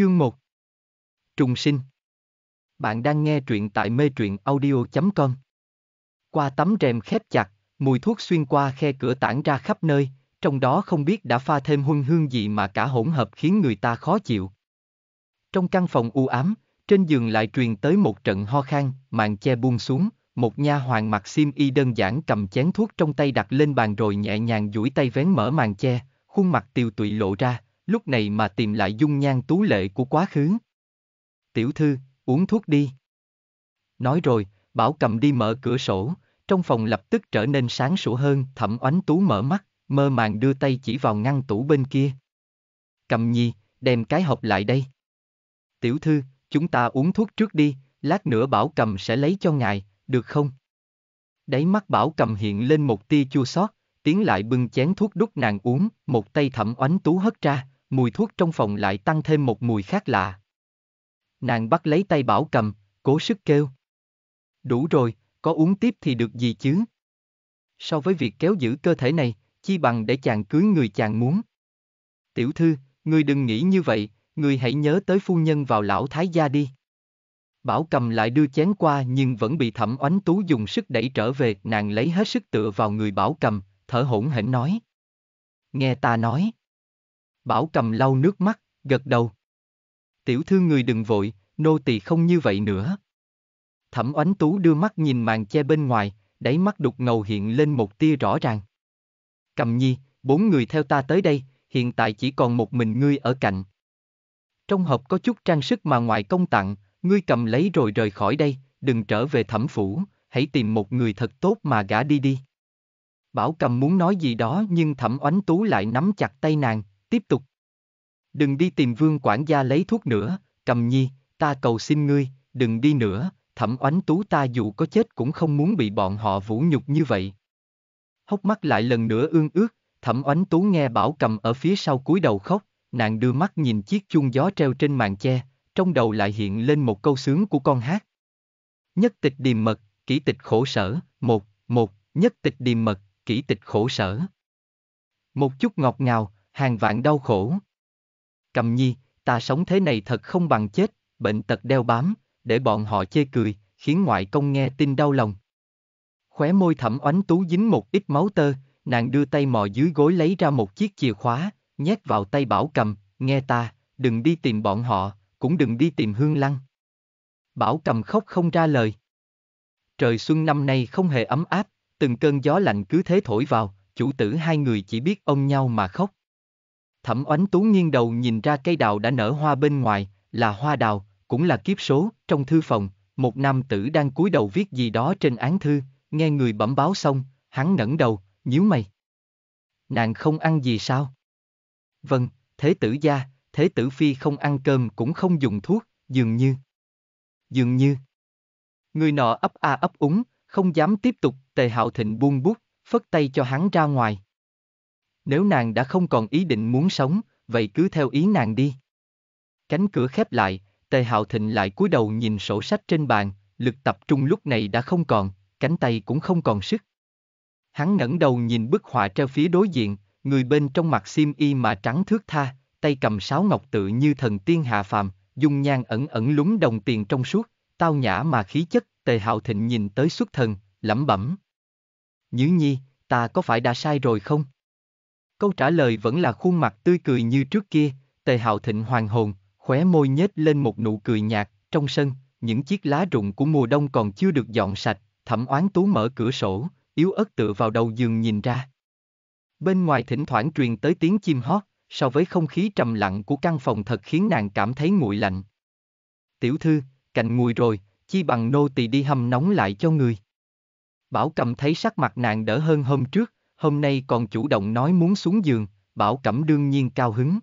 Chương 1 Trùng sinh Bạn đang nghe truyện tại mê truyện audio.com Qua tấm rèm khép chặt, mùi thuốc xuyên qua khe cửa tản ra khắp nơi, trong đó không biết đã pha thêm huân hương gì mà cả hỗn hợp khiến người ta khó chịu. Trong căn phòng u ám, trên giường lại truyền tới một trận ho khan, màn che buông xuống, một nha hoàng mặc sim y đơn giản cầm chén thuốc trong tay đặt lên bàn rồi nhẹ nhàng duỗi tay vén mở màn che, khuôn mặt tiều tụy lộ ra, lúc này mà tìm lại dung nhan tú lệ của quá khứ. Tiểu thư, uống thuốc đi. Nói rồi, Bảo cầm đi mở cửa sổ, trong phòng lập tức trở nên sáng sủa hơn, thẩm oánh tú mở mắt, mơ màng đưa tay chỉ vào ngăn tủ bên kia. Cầm nhi, đem cái hộp lại đây. Tiểu thư, chúng ta uống thuốc trước đi, lát nữa bảo cầm sẽ lấy cho ngài, được không? Đáy mắt bảo cầm hiện lên một tia chua xót, tiến lại bưng chén thuốc đút nàng uống, một tay thẩm oánh tú hất ra, mùi thuốc trong phòng lại tăng thêm một mùi khác lạ. Nàng bắt lấy tay bảo cầm, cố sức kêu. Đủ rồi, có uống tiếp thì được gì chứ? So với việc kéo giữ cơ thể này, chi bằng để chàng cưới người chàng muốn. Tiểu thư, người đừng nghĩ như vậy, người hãy nhớ tới phu nhân vào lão thái gia đi. Bảo cầm lại đưa chén qua nhưng vẫn bị thẩm oánh tú dùng sức đẩy trở về, nàng lấy hết sức tựa vào người bảo cầm, thở hổn hển nói. Nghe ta nói. Bảo cầm lau nước mắt, gật đầu. Tiểu thư người đừng vội, nô tỳ không như vậy nữa. Thẩm oánh tú đưa mắt nhìn màn che bên ngoài, đáy mắt đục ngầu hiện lên một tia rõ ràng. Cầm nhi, bốn người theo ta tới đây, hiện tại chỉ còn một mình ngươi ở cạnh. Trong hộp có chút trang sức mà ngoại công tặng, ngươi cầm lấy rồi rời khỏi đây, đừng trở về thẩm phủ, hãy tìm một người thật tốt mà gả đi đi. Bảo cầm muốn nói gì đó nhưng thẩm oánh tú lại nắm chặt tay nàng, tiếp tục. Đừng đi tìm vương quản gia lấy thuốc nữa, cầm nhi, ta cầu xin ngươi, đừng đi nữa, thẩm oánh tú ta dù có chết cũng không muốn bị bọn họ vũ nhục như vậy. Hốc mắt lại lần nữa ương ước, thẩm oánh tú nghe bảo cầm ở phía sau cúi đầu khóc, nàng đưa mắt nhìn chiếc chuông gió treo trên màn che, trong đầu lại hiện lên một câu sướng của con hát. Nhất tịch điềm mật, kỷ tịch khổ sở, một, một, nhất tịch điềm mật, kỷ tịch khổ sở. Một chút ngọt ngào, hàng vạn đau khổ. Cầm nhi, ta sống thế này thật không bằng chết, bệnh tật đeo bám, để bọn họ chê cười, khiến ngoại công nghe tin đau lòng. Khóe môi thẩm oánh tú dính một ít máu tơ, nàng đưa tay mò dưới gối lấy ra một chiếc chìa khóa, nhét vào tay bảo cầm, nghe ta, đừng đi tìm bọn họ, cũng đừng đi tìm hương lăng. Bảo cầm khóc không ra lời. Trời xuân năm nay không hề ấm áp, từng cơn gió lạnh cứ thế thổi vào, chủ tử hai người chỉ biết ôm nhau mà khóc. Thẩm oánh tú nghiêng đầu nhìn ra cây đào đã nở hoa bên ngoài, là hoa đào, cũng là kiếp số, trong thư phòng, một nam tử đang cúi đầu viết gì đó trên án thư, nghe người bẩm báo xong, hắn ngẩng đầu, nhíu mày. Nàng không ăn gì sao? Vâng, thế tử gia, thế tử phi không ăn cơm cũng không dùng thuốc, dường như. Dường như. Người nọ ấp a ấp úng, không dám tiếp tục, tề hạo thịnh buông bút, phất tay cho hắn ra ngoài. Nếu nàng đã không còn ý định muốn sống, vậy cứ theo ý nàng đi. Cánh cửa khép lại, Tề Hạo Thịnh lại cúi đầu nhìn sổ sách trên bàn, lực tập trung lúc này đã không còn, cánh tay cũng không còn sức. Hắn ngẩng đầu nhìn bức họa treo phía đối diện, người bên trong mặt xiêm y mà trắng thước tha, tay cầm sáo ngọc tự như thần tiên hạ phàm, dung nhan ẩn ẩn lúng đồng tiền trong suốt, tao nhã mà khí chất, Tề Hạo Thịnh nhìn tới xuất thần, lẩm bẩm. Nhứ nhi, ta có phải đã sai rồi không? Câu trả lời vẫn là khuôn mặt tươi cười như trước kia, tề hạo thịnh hoàng hồn, khóe môi nhếch lên một nụ cười nhạt, trong sân, những chiếc lá rụng của mùa đông còn chưa được dọn sạch, thẩm oán tú mở cửa sổ, yếu ớt tựa vào đầu giường nhìn ra. Bên ngoài thỉnh thoảng truyền tới tiếng chim hót, so với không khí trầm lặng của căn phòng thật khiến nàng cảm thấy nguội lạnh. Tiểu thư, cạnh nguội rồi, chi bằng nô tỳ đi hâm nóng lại cho người. Bảo cầm thấy sắc mặt nàng đỡ hơn hôm trước, Hôm nay còn chủ động nói muốn xuống giường, Bảo Cẩm đương nhiên cao hứng.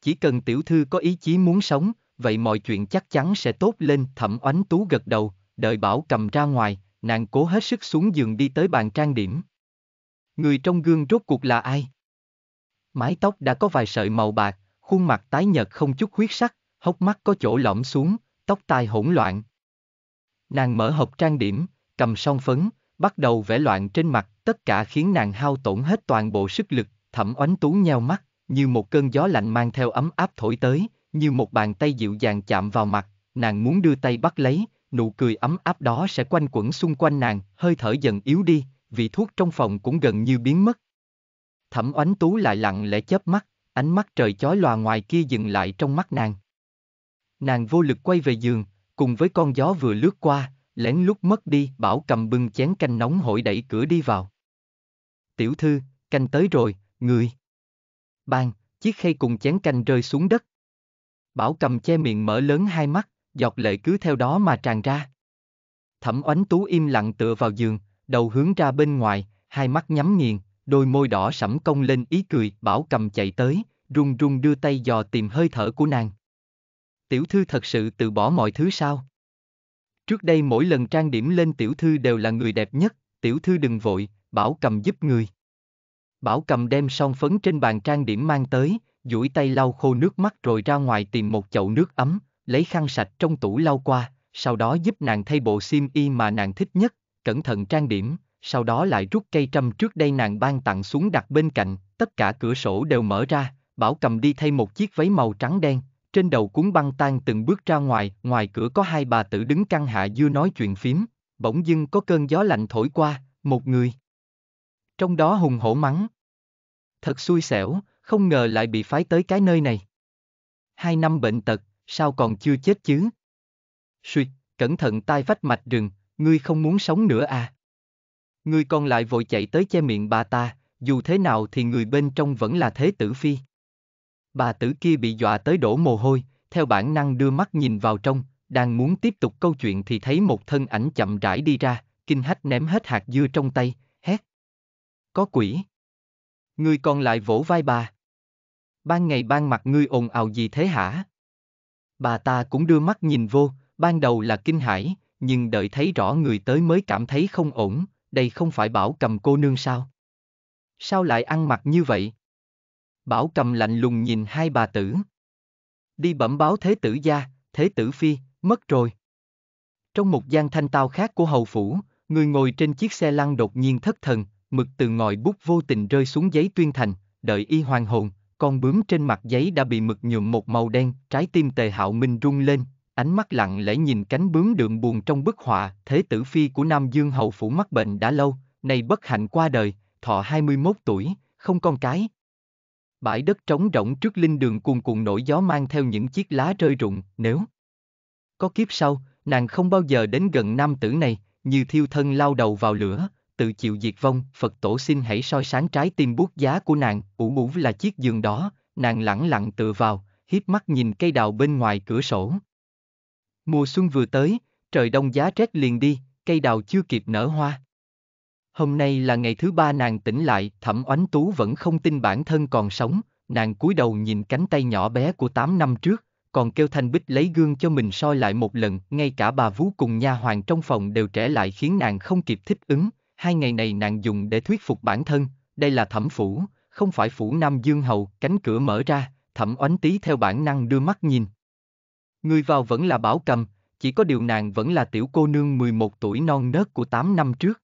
Chỉ cần tiểu thư có ý chí muốn sống, vậy mọi chuyện chắc chắn sẽ tốt lên. Thẩm oánh tú gật đầu, đợi Bảo cầm ra ngoài, nàng cố hết sức xuống giường đi tới bàn trang điểm. Người trong gương rốt cuộc là ai? Mái tóc đã có vài sợi màu bạc, khuôn mặt tái nhợt không chút huyết sắc, hốc mắt có chỗ lõm xuống, tóc tai hỗn loạn. Nàng mở hộp trang điểm, cầm son phấn, bắt đầu vẽ loạn trên mặt, tất cả khiến nàng hao tổn hết toàn bộ sức lực, thẩm oánh tú nheo mắt, như một cơn gió lạnh mang theo ấm áp thổi tới, như một bàn tay dịu dàng chạm vào mặt, nàng muốn đưa tay bắt lấy, nụ cười ấm áp đó sẽ quanh quẩn xung quanh nàng, hơi thở dần yếu đi, vị thuốc trong phòng cũng gần như biến mất. Thẩm oánh tú lại lặng lẽ chớp mắt, ánh mắt trời chói lòa ngoài kia dừng lại trong mắt nàng. Nàng vô lực quay về giường, cùng với con gió vừa lướt qua, lén lút mất đi, bảo cầm bưng chén canh nóng hổi đẩy cửa đi vào. Tiểu thư, canh tới rồi, người. Bang, chiếc khay cùng chén canh rơi xuống đất. Bảo cầm che miệng mở lớn hai mắt, giọt lệ cứ theo đó mà tràn ra. Thẩm oánh tú im lặng tựa vào giường, đầu hướng ra bên ngoài, hai mắt nhắm nghiền, đôi môi đỏ sẫm cong lên ý cười, bảo cầm chạy tới, run run đưa tay dò tìm hơi thở của nàng. Tiểu thư thật sự từ bỏ mọi thứ sao? Trước đây mỗi lần trang điểm lên tiểu thư đều là người đẹp nhất, tiểu thư đừng vội, bảo cầm giúp người. Bảo cầm đem son phấn trên bàn trang điểm mang tới, duỗi tay lau khô nước mắt rồi ra ngoài tìm một chậu nước ấm, lấy khăn sạch trong tủ lau qua, sau đó giúp nàng thay bộ xiêm y mà nàng thích nhất, cẩn thận trang điểm, sau đó lại rút cây trâm trước đây nàng ban tặng xuống đặt bên cạnh, tất cả cửa sổ đều mở ra, bảo cầm đi thay một chiếc váy màu trắng đen, trên đầu cuốn băng tan từng bước ra ngoài, ngoài cửa có hai bà tử đứng căng hạ dưa nói chuyện phím, bỗng dưng có cơn gió lạnh thổi qua, một người. Trong đó hùng hổ mắng. Thật xui xẻo, không ngờ lại bị phái tới cái nơi này. Hai năm bệnh tật, sao còn chưa chết chứ? Xuyệt, cẩn thận tai vách mạch rừng, ngươi không muốn sống nữa à? Ngươi còn lại vội chạy tới che miệng bà ta, dù thế nào thì người bên trong vẫn là thế tử phi. Bà tử kia bị dọa tới đổ mồ hôi, theo bản năng đưa mắt nhìn vào trong, đang muốn tiếp tục câu chuyện thì thấy một thân ảnh chậm rãi đi ra, kinh hách ném hết hạt dưa trong tay, hét. Có quỷ. Ngươi còn lại vỗ vai bà. Ban ngày ban mặt ngươi ồn ào gì thế hả? Bà ta cũng đưa mắt nhìn vô, ban đầu là kinh hãi, nhưng đợi thấy rõ người tới mới cảm thấy không ổn, đây không phải bảo cầm cô nương sao? Sao lại ăn mặc như vậy? Bảo cầm lạnh lùng nhìn hai bà tử. Đi bẩm báo thế tử gia, thế tử phi, mất rồi. Trong một gian thanh tao khác của hầu phủ, người ngồi trên chiếc xe lăn đột nhiên thất thần, mực từ ngòi bút vô tình rơi xuống giấy tuyên thành, đợi y hoàng hồn, con bướm trên mặt giấy đã bị mực nhuộm một màu đen, trái tim tề hạo minh rung lên, ánh mắt lặng lẽ nhìn cánh bướm đượm buồn trong bức họa, thế tử phi của Nam Dương hầu phủ mắc bệnh đã lâu, nay bất hạnh qua đời, thọ 21 tuổi, không con cái, bãi đất trống rỗng trước linh đường cuồn cuộn nổi gió mang theo những chiếc lá rơi rụng, nếu có kiếp sau, nàng không bao giờ đến gần nam tử này, như thiêu thân lao đầu vào lửa, tự chịu diệt vong, Phật tổ xin hãy soi sáng trái tim bút giá của nàng, ủ mũ là chiếc giường đó, nàng lẳng lặng tựa vào, hiếp mắt nhìn cây đào bên ngoài cửa sổ. Mùa xuân vừa tới, trời đông giá rét liền đi, cây đào chưa kịp nở hoa. Hôm nay là ngày thứ ba nàng tỉnh lại, thẩm oánh tú vẫn không tin bản thân còn sống, nàng cúi đầu nhìn cánh tay nhỏ bé của 8 năm trước, còn kêu Thanh Bích lấy gương cho mình soi lại một lần, ngay cả bà vú cùng nha hoàng trong phòng đều trẻ lại khiến nàng không kịp thích ứng, hai ngày này nàng dùng để thuyết phục bản thân, đây là thẩm phủ, không phải phủ Nam Dương Hầu, cánh cửa mở ra, thẩm oánh tí theo bản năng đưa mắt nhìn. Người vào vẫn là bảo cầm, chỉ có điều nàng vẫn là tiểu cô nương 11 tuổi non nớt của 8 năm trước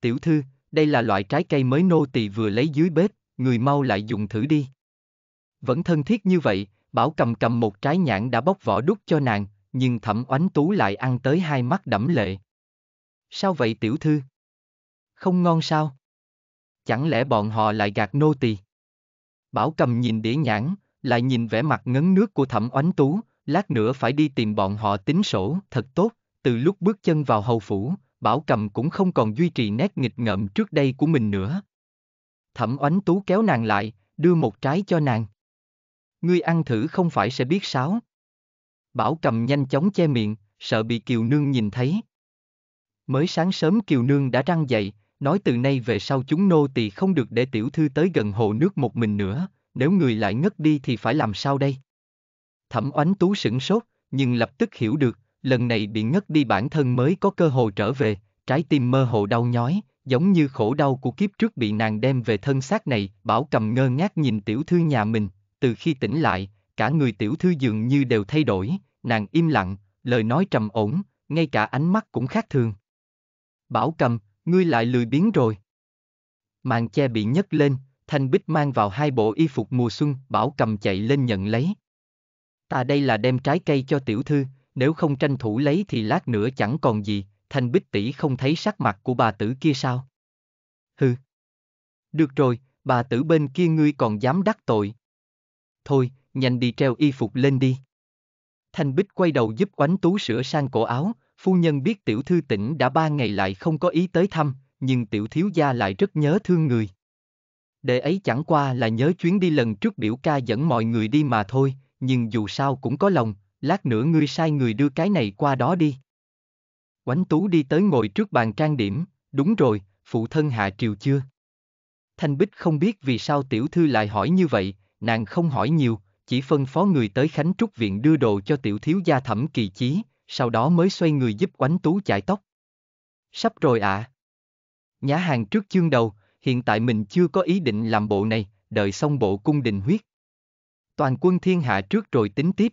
tiểu thư, đây là loại trái cây mới nô tỳ vừa lấy dưới bếp, người mau lại dùng thử đi. Vẫn thân thiết như vậy, Bảo cầm cầm một trái nhãn đã bóc vỏ đút cho nàng, nhưng thẩm oánh tú lại ăn tới hai mắt đẫm lệ. Sao vậy tiểu thư? Không ngon sao? Chẳng lẽ bọn họ lại gạt nô tỳ? Bảo cầm nhìn đĩa nhãn, lại nhìn vẻ mặt ngấn nước của thẩm oánh tú, lát nữa phải đi tìm bọn họ tính sổ, thật tốt, từ lúc bước chân vào hầu phủ, Bảo Cầm cũng không còn duy trì nét nghịch ngợm trước đây của mình nữa. Thẩm oánh tú kéo nàng lại, đưa một trái cho nàng. Ngươi ăn thử không phải sẽ biết sáo. Bảo Cầm nhanh chóng che miệng, sợ bị Kiều Nương nhìn thấy. Mới sáng sớm Kiều Nương đã răng dậy, nói từ nay về sau chúng nô tỳ không được để tiểu thư tới gần hồ nước một mình nữa, nếu người lại ngất đi thì phải làm sao đây? Thẩm oánh tú sửng sốt, nhưng lập tức hiểu được, lần này bị ngất đi bản thân mới có cơ hội trở về, trái tim mơ hồ đau nhói, giống như khổ đau của kiếp trước bị nàng đem về thân xác này, bảo cầm ngơ ngác nhìn tiểu thư nhà mình, từ khi tỉnh lại, cả người tiểu thư dường như đều thay đổi, nàng im lặng, lời nói trầm ổn, ngay cả ánh mắt cũng khác thường. Bảo cầm, ngươi lại lười biến rồi. Màn che bị nhấc lên, Thanh Bích mang vào hai bộ y phục mùa xuân, Bảo cầm chạy lên nhận lấy. Ta đây là đem trái cây cho tiểu thư, nếu không tranh thủ lấy thì lát nữa chẳng còn gì, Thanh Bích tỷ không thấy sắc mặt của bà tử kia sao? Hừ. Được rồi, bà tử bên kia ngươi còn dám đắc tội. Thôi, nhanh đi treo y phục lên đi. Thanh Bích quay đầu giúp oánh tú sửa sang cổ áo, phu nhân biết tiểu thư tỉnh đã ba ngày lại không có ý tới thăm, nhưng tiểu thiếu gia lại rất nhớ thương người. Đệ ấy chẳng qua là nhớ chuyến đi lần trước biểu ca dẫn mọi người đi mà thôi, nhưng dù sao cũng có lòng, lát nữa ngươi sai người đưa cái này qua đó đi. Oánh Tú đi tới ngồi trước bàn trang điểm, đúng rồi, phụ thân hạ triều chưa? Thanh Bích không biết vì sao tiểu thư lại hỏi như vậy, nàng không hỏi nhiều, chỉ phân phó người tới Khánh Trúc Viện đưa đồ cho tiểu thiếu gia thẩm kỳ chí, sau đó mới xoay người giúp Oánh Tú chải tóc. Sắp rồi ạ. À. Nhã hàng trước chương đầu, hiện tại mình chưa có ý định làm bộ này, đợi xong bộ cung đình huyết. Toàn quân thiên hạ trước rồi tính tiếp.